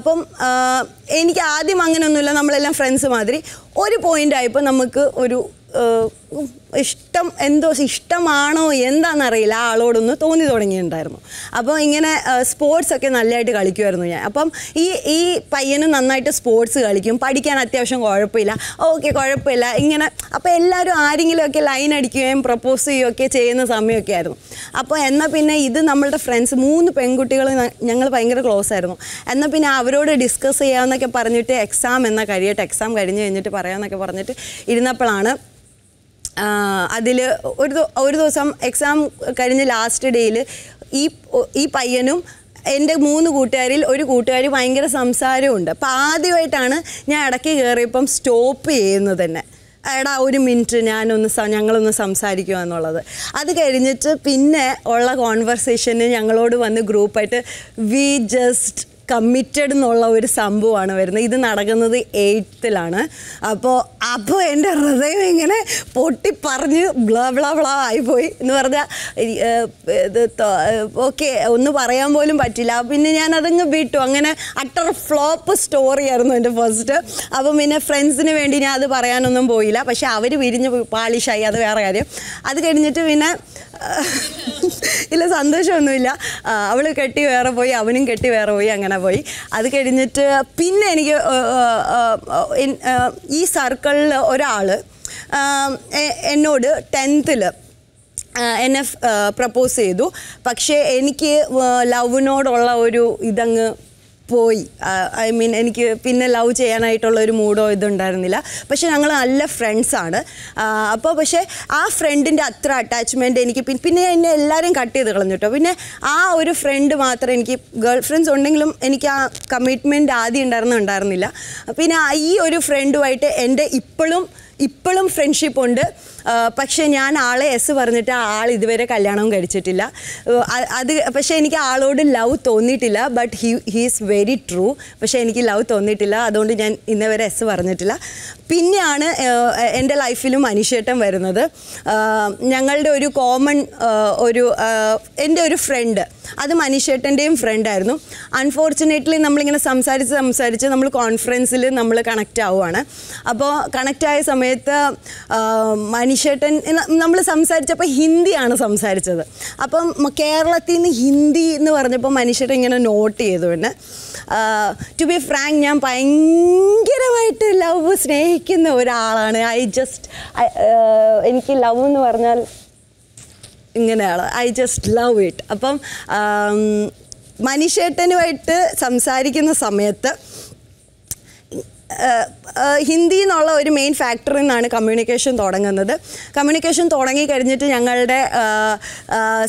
അപ്പം എനിക്ക് ആദ്യം അങ്ങനെയൊന്നുമില്ല നമ്മളെല്ലാം ഫ്രണ്ട്സ് മാതിരി ഒരു പോയിന്റ് ആയപ്പോൾ നമുക്ക് ഒരു ഇഷ്ടം എന്തോ ഇഷ്ടമാണോ എന്താണെന്നറിയില്ല ആ ആളോടൊന്ന് തോന്നി തുടങ്ങിയിട്ടുണ്ടായിരുന്നു അപ്പോൾ ഇങ്ങനെ സ്പോർട്സ് ഒക്കെ നല്ലതായിട്ട് കളിക്കുമായിരുന്നു ഞാൻ അപ്പം ഈ ഈ പയ്യന് നന്നായിട്ട് സ്പോർട്സ് കളിക്കും പഠിക്കാൻ അത്യാവശ്യം കുഴപ്പമില്ല ഓക്കെ കുഴപ്പമില്ല ഇങ്ങനെ അപ്പോൾ എല്ലാവരും ആരെങ്കിലുമൊക്കെ ലൈൻ അടിക്കുകയും പ്രപ്പോസ് ചെയ്യുകയൊക്കെ ചെയ്യുന്ന സമയമൊക്കെ ആയിരുന്നു അപ്പോൾ എന്നാൽ പിന്നെ ഇത് നമ്മളുടെ ഫ്രണ്ട്സ് മൂന്ന് പെൺകുട്ടികൾ ഞങ്ങൾ ഭയങ്കര ക്ലോസ് ആയിരുന്നു എന്നാൽ പിന്നെ അവരോട് ഡിസ്കസ് ചെയ്യാമെന്നൊക്കെ പറഞ്ഞിട്ട് എക്സാം എന്നാൽ കഴിയട്ടെ എക്സാം കഴിഞ്ഞ് കഴിഞ്ഞിട്ട് പറയാമെന്നൊക്കെ പറഞ്ഞിട്ട് ഇരുന്നപ്പോഴാണ് അതിൽ ഒരു ഒരു ദിവസം എക്സാം കഴിഞ്ഞ ലാസ്റ്റ് ഡേയിൽ ഈ ഈ പയ്യനും എൻ്റെ മൂന്ന് കൂട്ടുകാരിൽ ഒരു കൂട്ടുകാരി ഭയങ്കര സംസാരമുണ്ട് അപ്പോൾ ആദ്യമായിട്ടാണ് ഞാൻ ഇടയ്ക്ക് കയറിയപ്പം സ്റ്റോപ്പ് ചെയ്യുന്നത് തന്നെ എടാ ഒരു മിനിറ്റ് ഞാനൊന്ന് ഞങ്ങളൊന്ന് സംസാരിക്കുക എന്നുള്ളത് അത് കഴിഞ്ഞിട്ട് പിന്നെ ഉള്ള കോൺവെർസേഷന് ഞങ്ങളോട് വന്ന് ഗ്രൂപ്പായിട്ട് വി ജസ്റ്റ് കമ്മിറ്റഡ് എന്നുള്ള ഒരു സംഭവമാണ് വരുന്നത് ഇത് നടക്കുന്നത് എയ്ത്തിലാണ് അപ്പോൾ അപ്പോൾ എൻ്റെ ഹൃദയം ഇങ്ങനെ പൊട്ടിപ്പറഞ്ഞ് ബ്ലാ ബ്ലാ ബ്ലാ ആയിപ്പോയി എന്ന് പറഞ്ഞാൽ ഇത് ഓക്കെ ഒന്ന് പറയാൻ പോലും പറ്റില്ല പിന്നെ ഞാൻ അതങ്ങ് വിട്ടു അങ്ങനെ അട്ടർ ഫ്ലോപ്പ് സ്റ്റോറിയായിരുന്നു എൻ്റെ ഫസ്റ്റ് അപ്പം പിന്നെ ഫ്രണ്ട്സിന് വേണ്ടി ഞാൻ അത് പറയാനൊന്നും പോയില്ല പക്ഷെ അവർ വിരിഞ്ഞ് പാളിഷായി അത് വേറെ കാര്യം അത് കഴിഞ്ഞിട്ട് പിന്നെ ഇല്ല സന്തോഷമൊന്നുമില്ല അവൾ കെട്ടി വേറെ പോയി അവനും കെട്ടി വേറെ പോയി അങ്ങനെ പോയി അത് കഴിഞ്ഞിട്ട് പിന്നെ എനിക്ക് ഈ സർക്കിളിൽ ഒരാൾ എന്നോട് ടെൻത്തിൽ എന്നെ പ്രപ്പോസ് ചെയ്തു പക്ഷേ എനിക്ക് ലവിനോടുള്ള ഒരു ഇതങ്ങ് പോയി ഐ മീൻ എനിക്ക് പിന്നെ ലവ് ചെയ്യാനായിട്ടുള്ള ഒരു മൂഡോ ഇതുണ്ടായിരുന്നില്ല പക്ഷെ ഞങ്ങൾ നല്ല ഫ്രണ്ട്സാണ് അപ്പോൾ പക്ഷേ ആ ഫ്രണ്ടിൻ്റെ അത്ര അറ്റാച്ച്മെൻറ്റ് എനിക്ക് പിന്നെ എന്നെ എല്ലാവരും കട്ട് ചെയ്ത് കളഞ്ഞു കേട്ടോ പിന്നെ ആ ഒരു ഫ്രണ്ട് മാത്രം എനിക്ക് ഗേൾ ഫ്രണ്ട്സ് ഉണ്ടെങ്കിലും എനിക്ക് ആ കമ്മിറ്റ്മെൻറ്റ് ആദ്യം ഉണ്ടായിരുന്നു ഉണ്ടായിരുന്നില്ല പിന്നെ ഈ ഒരു ഫ്രണ്ടുമായിട്ട് എൻ്റെ ഇപ്പോഴും ഇപ്പോഴും ഫ്രണ്ട്ഷിപ്പ് ഉണ്ട് പക്ഷേ ഞാൻ ആളെ എസ് പറഞ്ഞിട്ട് ആൾ ഇതുവരെ കല്യാണവും കഴിച്ചിട്ടില്ല അത് പക്ഷേ എനിക്ക് ആളോട് ലവ് തോന്നിയിട്ടില്ല but he he's very true പക്ഷേ എനിക്ക് ലവ് തോന്നിയിട്ടില്ല അതുകൊണ്ട് ഞാൻ ഇന്നവരെ എസ് പറഞ്ഞിട്ടില്ല പിന്നെയാണ് എൻ്റെ ലൈഫിലും അനിഷേട്ടം വരുന്നത് ഞങ്ങളുടെ ഒരു കോമൺ ഒരു എൻ്റെ ഒരു ഫ്രണ്ട് അത് മനുഷ്യേട്ടൻ്റെയും ഫ്രണ്ടായിരുന്നു അൺഫോർച്ചുനേറ്റ്ലി നമ്മളിങ്ങനെ സംസാരിച്ച് സംസാരിച്ച് നമ്മൾ കോൺഫറൻസിൽ നമ്മൾ കണക്റ്റ് ആവുകയാണ് അപ്പോൾ കണക്റ്റായ സമയത്ത് മനു അനിഷേട്ടൻ നമ്മൾ സംസാരിച്ചപ്പോൾ ഹിന്ദിയാണ് സംസാരിച്ചത് അപ്പം കേരളത്തിൽ നിന്ന് ഹിന്ദി എന്ന് പറഞ്ഞപ്പോൾ മനുഷ്യരെ ഇങ്ങനെ നോട്ട് ചെയ്തു പിന്നെ ടു ബി ഫ്രാങ്ക് ഞാൻ ഭയങ്കരമായിട്ട് ലവ് സ്നേഹിക്കുന്ന ഒരാളാണ് ഐ ജസ്റ്റ് എനിക്ക് ലവ് എന്ന് പറഞ്ഞാൽ ഇങ്ങനെയാണ് ഐ ജസ്റ്റ് ലവ് ഇറ്റ് അപ്പം മനുഷ്യട്ടനുമായിട്ട് സംസാരിക്കുന്ന സമയത്ത് ഹിന്ദി എന്നുള്ള ഒരു മെയിൻ ഫാക്ടറിൽ നിന്നാണ് കമ്മ്യൂണിക്കേഷൻ തുടങ്ങുന്നത് കമ്മ്യൂണിക്കേഷൻ തുടങ്ങി കഴിഞ്ഞിട്ട് ഞങ്ങളുടെ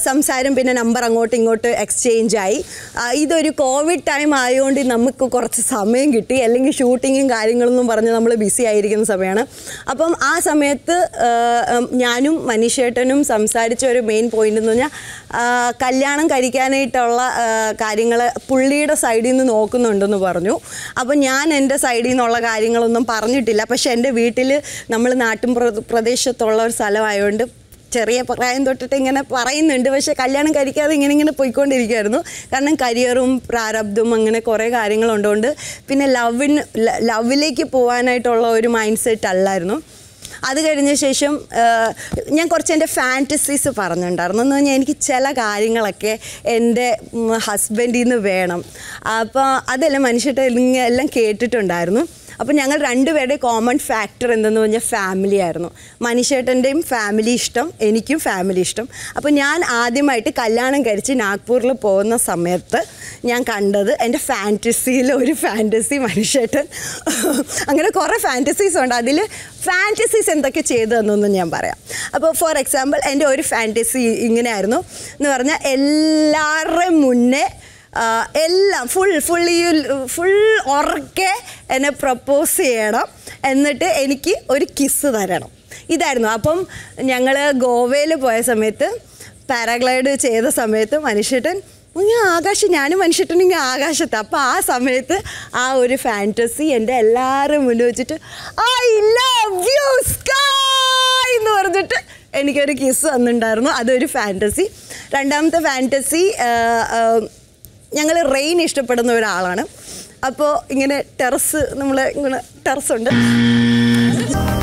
സംസാരം പിന്നെ നമ്പർ അങ്ങോട്ട് ഇങ്ങോട്ട് എക്സ്ചേഞ്ച് ആയി ഇതൊരു കോവിഡ് ടൈം ആയതുകൊണ്ട് നമുക്ക് കുറച്ച് സമയം കിട്ടി അല്ലെങ്കിൽ ഷൂട്ടിങ്ങും കാര്യങ്ങളൊന്നും പറഞ്ഞ് നമ്മൾ ബിസി ആയിരിക്കുന്ന സമയമാണ് അപ്പം ആ സമയത്ത് ഞാനും മനീഷേട്ടനും സംസാരിച്ച ഒരു മെയിൻ പോയിന്റ് എന്ന് പറഞ്ഞാൽ കല്യാണം കഴിക്കാനായിട്ടുള്ള കാര്യങ്ങൾ പുള്ളിയുടെ സൈഡിൽ നിന്ന് നോക്കുന്നുണ്ടെന്ന് പറഞ്ഞു അപ്പോൾ ഞാൻ എൻ്റെ സൈഡിൽ നിന്നുള്ള അങ്ങനെയുള്ള കാര്യങ്ങളൊന്നും പറഞ്ഞിട്ടില്ല പക്ഷേ എൻ്റെ വീട്ടിൽ നമ്മൾ നാട്ടും പ്രദേശത്തുള്ള ഒരു സ്ഥലമായതുകൊണ്ട് ചെറിയ പ്രായം തൊട്ടിട്ട് ഇങ്ങനെ പറയുന്നുണ്ട് പക്ഷേ കല്യാണം കഴിക്കാതെ ഇങ്ങനെ ഇങ്ങനെ പോയിക്കൊണ്ടിരിക്കുകയായിരുന്നു കാരണം കരിയറും പ്രാരബ്ധവും അങ്ങനെ കുറേ കാര്യങ്ങളുണ്ടോണ്ട് പിന്നെ ലവിന് ലവിലേക്ക് പോകാനായിട്ടുള്ള ഒരു മൈൻഡ് സെറ്റ് അല്ലായിരുന്നു അത് കഴിഞ്ഞ ശേഷം ഞാൻ കുറച്ച് എൻ്റെ ഫാൻറ്റസീസ് പറഞ്ഞിട്ടുണ്ടായിരുന്നു എന്ന് പറഞ്ഞാൽ എനിക്ക് ചില കാര്യങ്ങളൊക്കെ എൻ്റെ ഹസ്ബൻഡിൽ നിന്ന് വേണം അപ്പോൾ അതെല്ലാം മനുഷ്യരുടെ എല്ലാം കേട്ടിട്ടുണ്ടായിരുന്നു അപ്പോൾ ഞങ്ങൾ രണ്ടുപേരുടെ കോമൺ ഫാക്ടർ എന്തെന്ന് പറഞ്ഞാൽ ഫാമിലി ആയിരുന്നു മനുഷ്യേട്ടൻ്റെയും ഫാമിലി ഇഷ്ടം എനിക്കും ഫാമിലി ഇഷ്ടം അപ്പോൾ ഞാൻ ആദ്യമായിട്ട് കല്യാണം കഴിച്ച് നാഗ്പൂരിൽ പോകുന്ന സമയത്ത് ഞാൻ കണ്ടത് എൻ്റെ ഫാൻറ്റസിയിൽ ഒരു ഫാൻറ്റസി മനുഷ്യേട്ടൻ അങ്ങനെ കുറേ ഫാൻറ്റസീസ് ഉണ്ട് അതിൽ ഫാൻറ്റസീസ് എന്തൊക്കെ ചെയ്തു എന്നൊന്നും ഞാൻ പറയാം അപ്പോൾ ഫോർ എക്സാമ്പിൾ എൻ്റെ ഒരു ഫാൻറ്റസി ഇങ്ങനെയായിരുന്നു എന്ന് പറഞ്ഞാൽ എല്ലാവരുടെയും മുന്നേ എല്ലാം ഫുൾ ഫുൾ ഈ ഫുൾ ഉറക്കെ എന്നെ പ്രപ്പോസ് ചെയ്യണം എന്നിട്ട് എനിക്ക് ഒരു കിസ് തരണം ഇതായിരുന്നു അപ്പം ഞങ്ങൾ ഗോവയിൽ പോയ സമയത്ത് പാരാഗ്ലൈഡ് ചെയ്ത സമയത്ത് മനുഷ്യട്ടൻ ഇങ്ങനെ ആകാശം ഞാനും മനുഷ്യട്ടൻ ഇങ്ങനെ ആകാശത്ത് അപ്പോൾ ആ സമയത്ത് ആ ഒരു ഫാൻറ്റസി എൻ്റെ എല്ലാവരും മുന്നിൽ വെച്ചിട്ട് ഐ ലവ് യു സ്കൈ എന്ന് പറഞ്ഞിട്ട് എനിക്കൊരു കിസ് വന്നിട്ടുണ്ടായിരുന്നു അതൊരു ഫാൻറ്റസി രണ്ടാമത്തെ ഫാൻറ്റസി ഞങ്ങൾ റെയിൻ ഇഷ്ടപ്പെടുന്ന ഒരാളാണ് അപ്പോൾ ഇങ്ങനെ ടെറസ് നമ്മൾ ഇങ്ങനെ ടെറസ് ഉണ്ട്